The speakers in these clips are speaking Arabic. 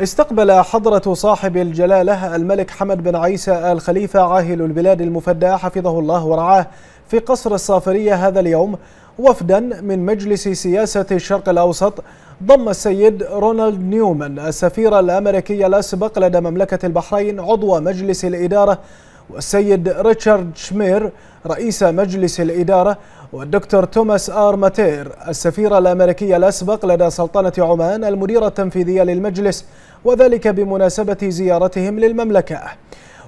استقبل حضرة صاحب الجلالة الملك حمد بن عيسى آل خليفة عاهل البلاد المفدى حفظه الله ورعاه في قصر الصافرية هذا اليوم وفدا من مجلس سياسة الشرق الأوسط ضم السيد رونالد نيومان السفير الأمريكي الأسبق لدى مملكة البحرين عضو مجلس الإدارة والسيد ريتشارد شمير رئيس مجلس الإدارة والدكتور توماس آر ماتير السفير الأمريكي الأسبق لدى سلطنة عمان المدير التنفيذي للمجلس وذلك بمناسبة زيارتهم للمملكة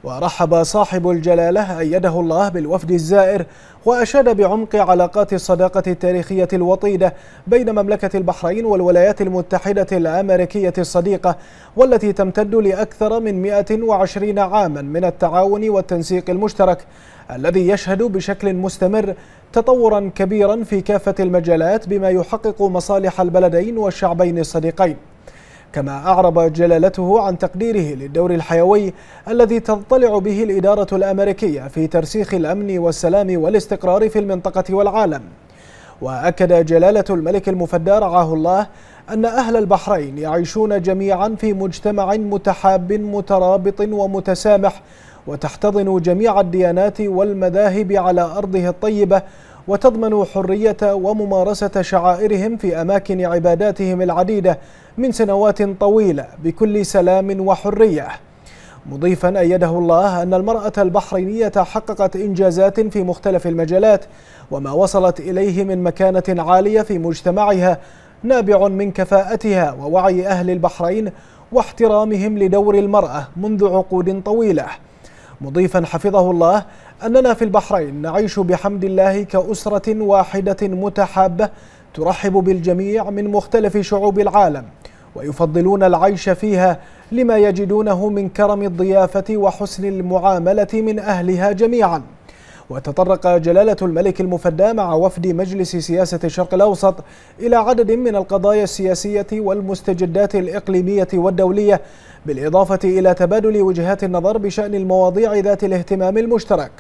ورحب صاحب الجلالة أيده الله بالوفد الزائر وأشاد بعمق علاقات الصداقة التاريخية الوطيدة بين مملكة البحرين والولايات المتحدة الأمريكية الصديقة والتي تمتد لأكثر من 120 عاما من التعاون والتنسيق المشترك الذي يشهد بشكل مستمر تطورا كبيرا في كافة المجالات بما يحقق مصالح البلدين والشعبين الصديقين كما أعرب جلالته عن تقديره للدور الحيوي الذي تضطلع به الإدارة الأمريكية في ترسيخ الأمن والسلام والاستقرار في المنطقة والعالم وأكد جلالة الملك المفدى رعاه الله أن أهل البحرين يعيشون جميعا في مجتمع متحاب مترابط ومتسامح وتحتضن جميع الديانات والمذاهب على أرضه الطيبة وتضمن حرية وممارسة شعائرهم في أماكن عباداتهم العديدة من سنوات طويلة بكل سلام وحرية مضيفا أيده الله أن المرأة البحرينية حققت إنجازات في مختلف المجالات وما وصلت إليه من مكانة عالية في مجتمعها نابع من كفاءتها ووعي أهل البحرين واحترامهم لدور المرأة منذ عقود طويلة مضيفا حفظه الله أننا في البحرين نعيش بحمد الله كأسرة واحدة متحابة ترحب بالجميع من مختلف شعوب العالم ويفضلون العيش فيها لما يجدونه من كرم الضيافة وحسن المعاملة من أهلها جميعا وتطرق جلالة الملك المفدى مع وفد مجلس سياسة الشرق الأوسط إلى عدد من القضايا السياسية والمستجدات الإقليمية والدولية بالإضافة إلى تبادل وجهات النظر بشأن المواضيع ذات الاهتمام المشترك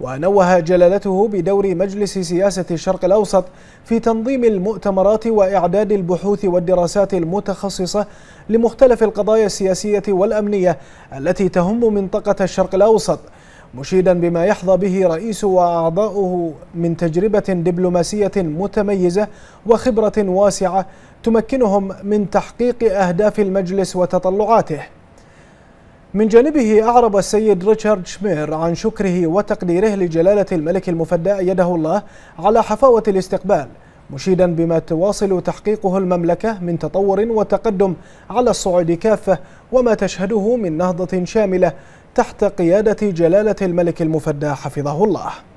ونوه جلالته بدور مجلس سياسة الشرق الأوسط في تنظيم المؤتمرات وإعداد البحوث والدراسات المتخصصة لمختلف القضايا السياسية والأمنية التي تهم منطقة الشرق الأوسط مشيدا بما يحظى به رئيس وأعضاؤه من تجربة دبلوماسية متميزة وخبرة واسعة تمكنهم من تحقيق أهداف المجلس وتطلعاته من جانبه أعرب السيد ريتشارد شمير عن شكره وتقديره لجلالة الملك المفدى يده الله على حفاوة الاستقبال مشيدا بما تواصل تحقيقه المملكة من تطور وتقدم على الصعود كافة وما تشهده من نهضة شاملة تحت قيادة جلالة الملك المفدى حفظه الله